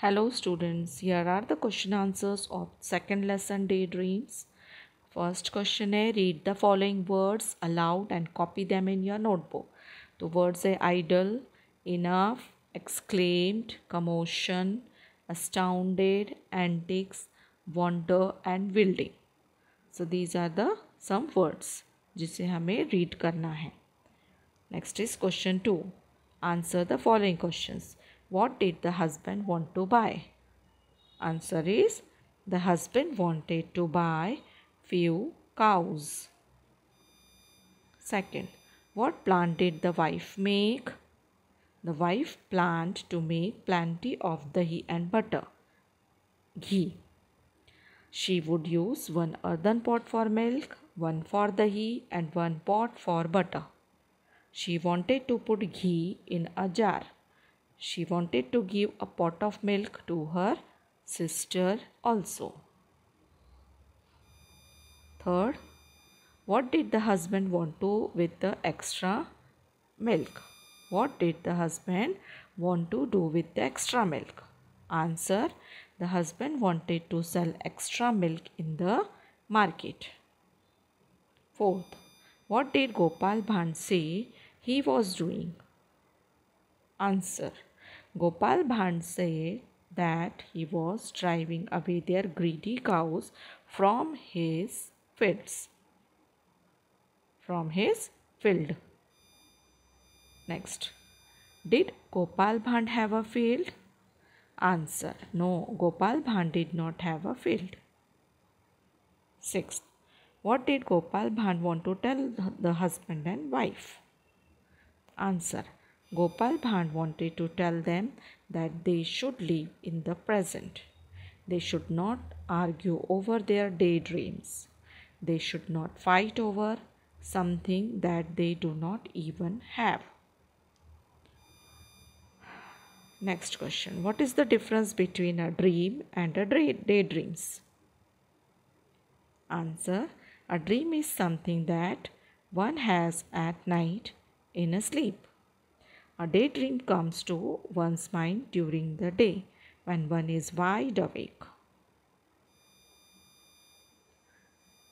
Hello students, here are the question answers of second lesson daydreams. First question है read the following words aloud and copy them in your notebook. तो words है idle, enough, exclaimed, commotion, astounded, antics, wonder and wielding. So these are the some words जिसे हमें read करना है. Next is question two. Answer the following questions. What did the husband want to buy? Answer is the husband wanted to buy few cows. Second, what plant did the wife make? The wife planned to make plenty of dahi and butter. Ghee. She would use one earthen pot for milk, one for dahi and one pot for butter. She wanted to put ghee in a jar. She wanted to give a pot of milk to her sister also. Third, what did the husband want to with the extra milk? What did the husband want to do with the extra milk? Answer, the husband wanted to sell extra milk in the market. Fourth, what did Gopal Bhan say he was doing? Answer, Gopal Bhand said that he was driving away their greedy cows from his fields. From his field. Next. Did Gopal Bhand have a field? Answer. No, Gopal Bhand did not have a field. Sixth. What did Gopal Bhand want to tell the husband and wife? Answer. Gopal Bhand wanted to tell them that they should live in the present. They should not argue over their daydreams. They should not fight over something that they do not even have. Next question What is the difference between a dream and a daydreams? Answer A dream is something that one has at night in a sleep. A daydream comes to one's mind during the day when one is wide awake.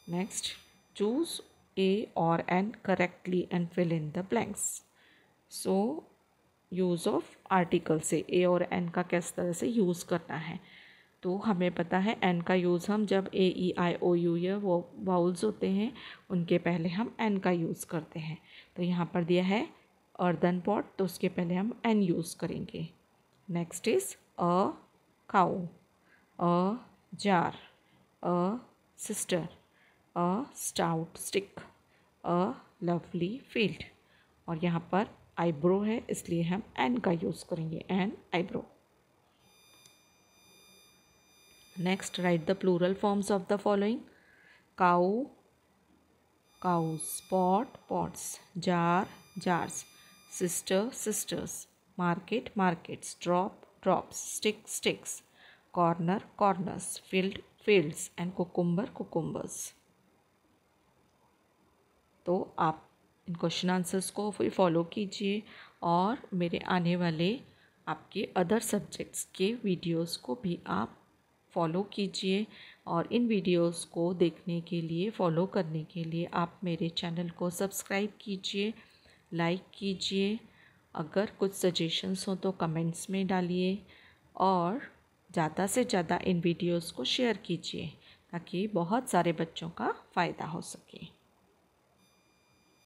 Next, choose A or N correctly and fill in the blanks. So, use of article से a और N का किस तरह से use करना है तो हमें पता है एन का यूज़ हम जब ए ई आई ओ यू या वो वाउल्स होते हैं उनके पहले हम एन का यूज़ करते हैं तो यहाँ पर दिया है अर्दन पॉट तो उसके पहले हम एन यूज़ करेंगे next is a cow a jar a sister a stout stick a lovely field और यहाँ पर आईब्रो है इसलिए हम एन का यूज़ करेंगे an eyebrow next write the plural forms of the following cow cows pot pots jar jars sister, sisters, market, markets, drop, drops, stick, sticks, corner, corners, field, fields, and cucumber, cucumbers. तो आप इन question answers को फिर follow कीजिए और मेरे आने वाले आपके अदर सब्जेक्ट्स के वीडियोस को भी आप फॉलो कीजिए और इन वीडियोस को देखने के लिए फॉलो करने के लिए आप मेरे चैनल को सब्सक्राइब कीजिए लाइक कीजिए अगर कुछ सजेशंस हो तो कमेंट्स में डालिए और ज़्यादा से ज़्यादा इन वीडियोस को शेयर कीजिए ताकि बहुत सारे बच्चों का फ़ायदा हो सके